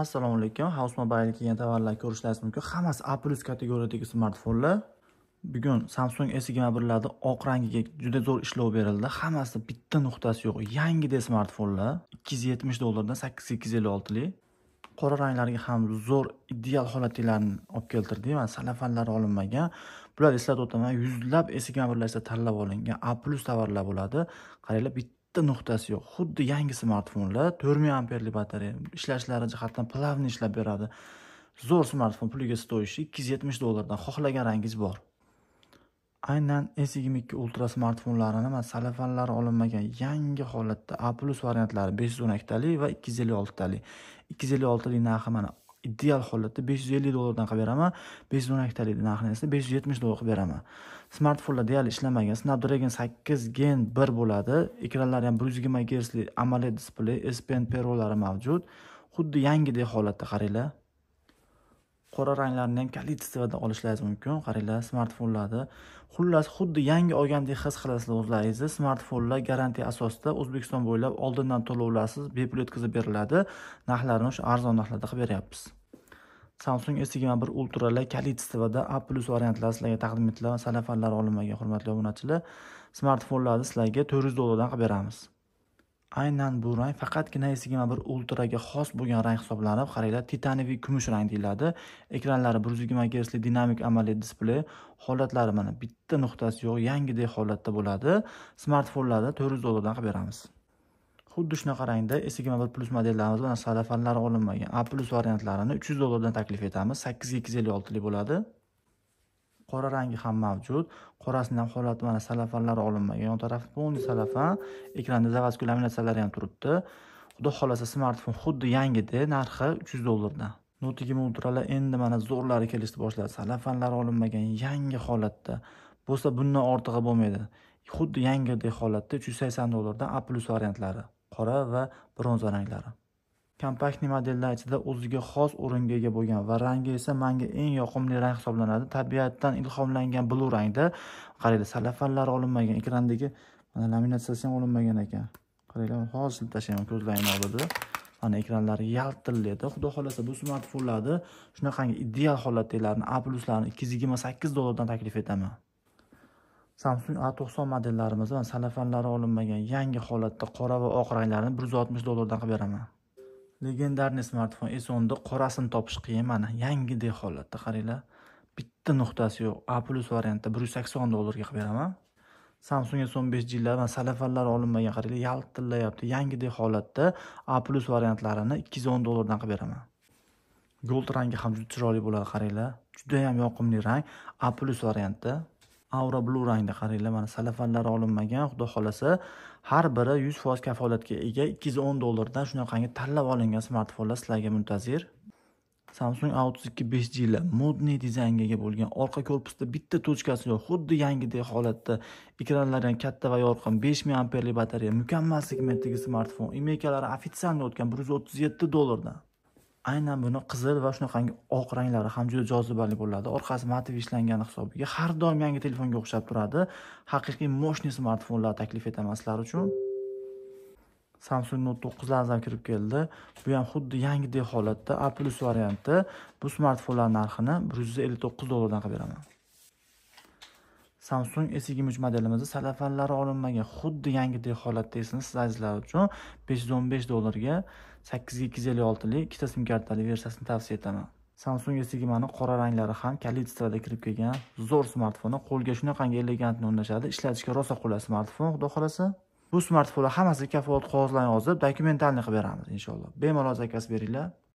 assalomu alaykum house mobile kelgan tovarlar ko'rishlaringiz mumkin hammasi a plyus kategorijadagi smartfonlar bugun samsung s yigirma birlarni oq rangiga juda zo'r ishlov berildi hammasi bitta nuqtasi yo'q yangidek smartfonlar ikki yuz yetmish dollardan sakkiz ikki yuz ellik oltilik qora ranglarga ham zo'r ideal holatdagilarni olib keltirdik mana salafanlari olinmagan bular eslatib o'taman yuzlab s yigirma birlar tanlab olingan a plus tovarlar bo'ladi qaranglar bitta bitta nuqtasi yo'q xuddi yangi smartfonlar to'rt ming amperli batareya ishlashlari jihatdan plavni ishlab beradi zo'r smartfon puliga стоящий ikki yuz yetmish dollardan xohlagan rangingiz bor aynan s yigirma ikki ultra smartfonlarini man salafanlari olinmagan yangi holatda a plus variantlari besh yuz o'n ikkitalik va ikki yuz ellik oltitalik ikki yuz ellik oltitalik narxi mana ideal holatda 550 dollardan qilib beraman 512 talik narxini esa 570 dollar qilib beraman smartfonlar deyarli ishlamagan snapdragon 8 gen 1 bo'ladi ekranlari ham 120 gersli amoled displey s pen perolari mavjud xuddi yangidek holatda qaranglar qora ranglarni ham количествоda olishlaringiz mumkin qaranglar smartfonlarni xullas xuddi yangi olgandek his qilasizlar o'zlaringizni smartfonlar garantiya asosida o'zbekiston bo'ylab oldindan to'lovlarsiz bepul yetkazib beriladi narxlarini o'sha arzon narxlarda qilib beryapmiz Samsung S21 Ultra la kalit stivada A+ variantlari sizlarga taqdim etiladi. Salafanlar olinmagan hurmatli obunachilar, smartfonlarni sizlarga 400 dollardan qilib beramiz. Aynan bu rang faqatgina S21 Ultra ga xos bo'lgan rang hisoblanib, xaranglar titaniviy kumush rang deyiladi. Ekranlari 120 Hz li dinamik AMOLED displey, holatlari mana bitta nuqtasi yo'q, yangidek holatda bo'ladi. Smartfonlarda 400 dollardan qilib beramiz. xuddi shunaqa rangda sigma bir plus modellarimiz mana sada fanlari olinmagan a plus variantlarini uch yuz dollardan taklif etamiz sakkizga ikki yuz ellik oltilik bo'ladi qora rangi ham mavjud qorasini ham holati mana salafanlari olinmagan yon tarafi полный salafan ekranda заводской laminatsiyalari ham turibdi xudo xohlasa smartfon xuddi yangidek narxi uch yuz dollardan note yigirma ultralar endi mana zo'rlari kelishni boshladi salafanlari olinmagan yangi holatda bo'lsa bundan ortig'i bo'lmaydi xuddi yangidek holatda uch yuz sakson dollardan a plus variantlari qora va bronza ranglari kompaktli modellar ichida o'ziga xos o'ringa ega bo'lgan va rangi esa manga eng yoqimli rang hisoblanadi tabiatdan ilhomlangan blu rangda qaranglar salafanlar olinmagan ekrandagi mana laminatsiyasi ham olinmagan ekan qaranglar hozir tashlayman ko'zlarimni oldida mana ekranlari yaltillaydi xudo xohlasa bu smartfonlarni shunaqangi ideal holatdagilarini a pluslarni ikki yuz yigirma sakkiz dollardan taklif etaman samsung a to'qson va salafanlari olinmagan yangi holatda qora va oq ranglarini bir yuz oltmish dollardan qilib beraman legendarniy smartfon s o'nda qorasini topish qiyin mana yangidek holatda qaranglar bitta nuqtasi yo'q a plyus variantda bir yuz sakson dollarga qilib beraman samsung s o'n besh glar mana salafanlari olinmagan qaranglar yaltillayapti yangidek holatda a plyus variantlarini ikki yuz o'n dollardan qilib beraman gold rangi ham juda chiroyli bo'ladi qaranglar judayam yoqimli rang a plyus variantda aura blu rangda qaranglar mana salafanlar olinmagan xudo xohlasa har biri yuz foiz kafolatga ega ikki yuz o'n dollardan shunaqangi tanlab olingan smartfonlar sizlarga muntazir samsung a o'ttiz ikki besh jila modniy dizaynga ega bo'lgan orqa korpusda bitta tochkasi yo'q xuddi yangidek holatda ekranlari ham katta va yorqin besh ming amperli batareya mukammal segmentdagi smartfon imekalari ofitsialniy o'tgan bir yuz o'ttiz yetti dollardan aynan buni qizil va shunaqangi oq ranglari ham juda jozibali bo'ladi orqasi motiv ishlangan hisobiga har doim yangi telefonga o'xshab turadi haqiqiy moshniy smartfonlar taklif etaman sizlar uchun samsung note to'qqizlar kirib keldi bu ham xuddi yangidek holatda a plus varianti bu smartfonlar narxini bir yuz ellik to'qqiz dollardan qilib beraman samsung s yigirma uch salafanlari olinmagan xuddi yangidek holatda esini siz azizlar uchun besh yuz o'n besh dollarga sakkiz ikki yuz ellik oltilik ikkita sim kartali versiyasini tavsiya etaman samsung s yigirmani qora ranglari ham kalistrada kirib kelgan zo'r smartfon qo'lga shunaqangi elegantni o'rnashadi ishlatishga rosa qulay smartfon xudo xohlasa bu smartfonlar hammasi kafolat qog'ozlarini yozib dokumentalniy qilib beramiz inshaalloh bemalol zakaz beringlar